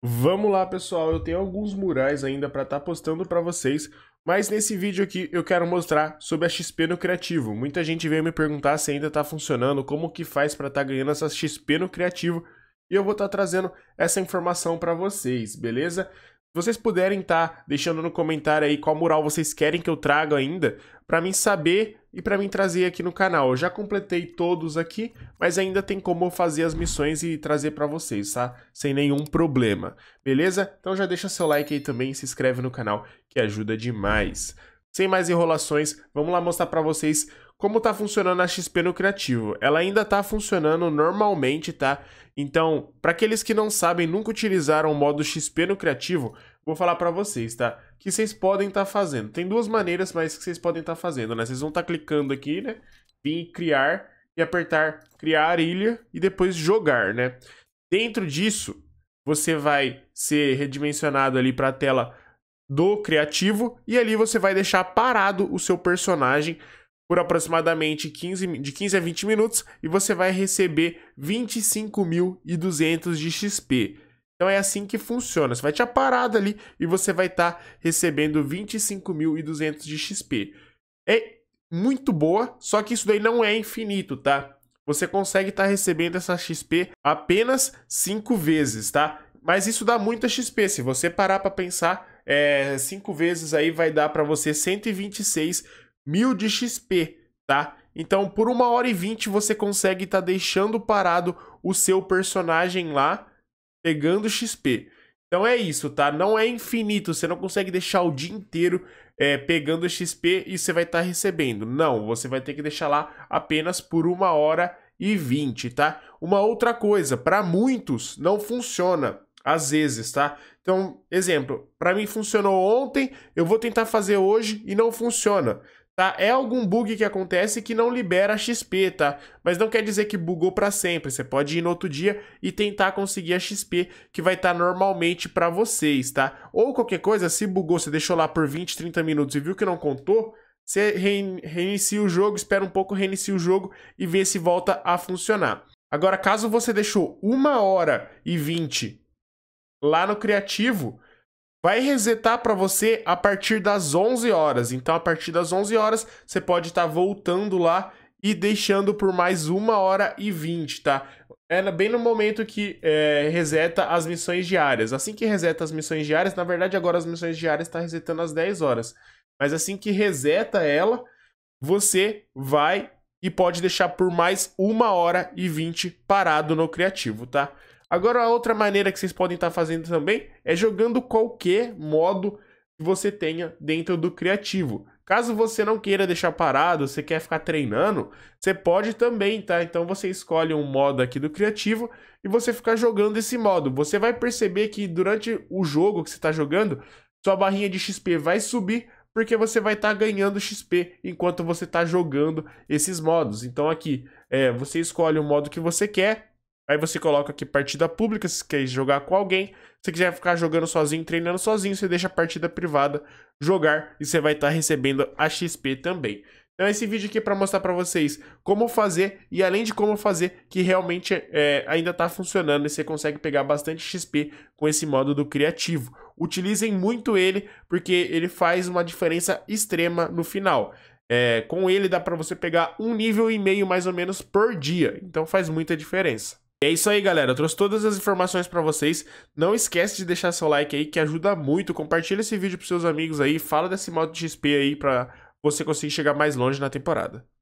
Vamos lá, pessoal. Eu tenho alguns murais ainda para estar tá postando para vocês, mas nesse vídeo aqui eu quero mostrar sobre a XP no Criativo. Muita gente veio me perguntar se ainda está funcionando, como que faz para estar tá ganhando essa XP no Criativo, e eu vou estar tá trazendo essa informação para vocês, beleza? vocês puderem estar tá deixando no comentário aí qual mural vocês querem que eu traga ainda, para mim saber e para mim trazer aqui no canal. Eu já completei todos aqui, mas ainda tem como eu fazer as missões e trazer para vocês, tá? Sem nenhum problema. Beleza? Então já deixa seu like aí também, se inscreve no canal que ajuda demais. Sem mais enrolações, vamos lá mostrar para vocês como tá funcionando a XP no criativo. Ela ainda tá funcionando normalmente, tá? Então, para aqueles que não sabem, nunca utilizaram o modo XP no criativo, vou falar para vocês, tá? Que vocês podem estar tá fazendo. Tem duas maneiras, mas que vocês podem estar tá fazendo, né? Vocês vão estar tá clicando aqui, né? Em criar e apertar criar ilha e depois jogar, né? Dentro disso, você vai ser redimensionado ali para a tela do criativo e ali você vai deixar parado o seu personagem por aproximadamente 15, de 15 a 20 minutos e você vai receber 25.200 de XP. Então é assim que funciona. Você vai te aparar ali e você vai estar tá recebendo 25.200 de XP. É muito boa, só que isso daí não é infinito, tá? Você consegue estar tá recebendo essa XP apenas 5 vezes, tá? Mas isso dá muita XP. Se você parar para pensar, 5 é, vezes aí vai dar para você 126 mil de XP, tá? Então, por uma hora e vinte você consegue estar tá deixando parado o seu personagem lá, pegando XP. Então é isso, tá? Não é infinito, você não consegue deixar o dia inteiro é, pegando XP e você vai estar tá recebendo. Não, você vai ter que deixar lá apenas por uma hora e vinte, tá? Uma outra coisa, para muitos não funciona, às vezes, tá? Então, exemplo, para mim funcionou ontem, eu vou tentar fazer hoje e não funciona tá? É algum bug que acontece que não libera XP, tá? Mas não quer dizer que bugou para sempre. Você pode ir no outro dia e tentar conseguir a XP que vai estar tá normalmente para vocês, tá? Ou qualquer coisa, se bugou, você deixou lá por 20, 30 minutos e viu que não contou, você reinicia o jogo, espera um pouco, reinicia o jogo e vê se volta a funcionar. Agora, caso você deixou uma hora e 20 lá no criativo, vai resetar para você a partir das 11 horas. Então, a partir das 11 horas, você pode estar tá voltando lá e deixando por mais uma hora e 20, tá? É bem no momento que é, reseta as missões diárias. Assim que reseta as missões diárias, na verdade, agora as missões diárias está resetando às 10 horas. Mas assim que reseta ela, você vai e pode deixar por mais uma hora e 20 parado no criativo, tá? Agora, a outra maneira que vocês podem estar tá fazendo também é jogando qualquer modo que você tenha dentro do criativo. Caso você não queira deixar parado, você quer ficar treinando, você pode também, tá? Então você escolhe um modo aqui do criativo e você fica jogando esse modo. Você vai perceber que durante o jogo que você está jogando, sua barrinha de XP vai subir porque você vai estar tá ganhando XP enquanto você está jogando esses modos. Então aqui, é, você escolhe o modo que você quer, Aí você coloca aqui partida pública, se quer jogar com alguém. Se quiser ficar jogando sozinho, treinando sozinho, você deixa a partida privada jogar e você vai estar tá recebendo a XP também. Então esse vídeo aqui é para mostrar para vocês como fazer e além de como fazer, que realmente é, ainda está funcionando e você consegue pegar bastante XP com esse modo do criativo. Utilizem muito ele porque ele faz uma diferença extrema no final. É, com ele dá para você pegar um nível e meio mais ou menos por dia, então faz muita diferença. E é isso aí, galera. Eu trouxe todas as informações para vocês. Não esquece de deixar seu like aí, que ajuda muito. Compartilha esse vídeo pros seus amigos aí. Fala desse modo de XP aí pra você conseguir chegar mais longe na temporada.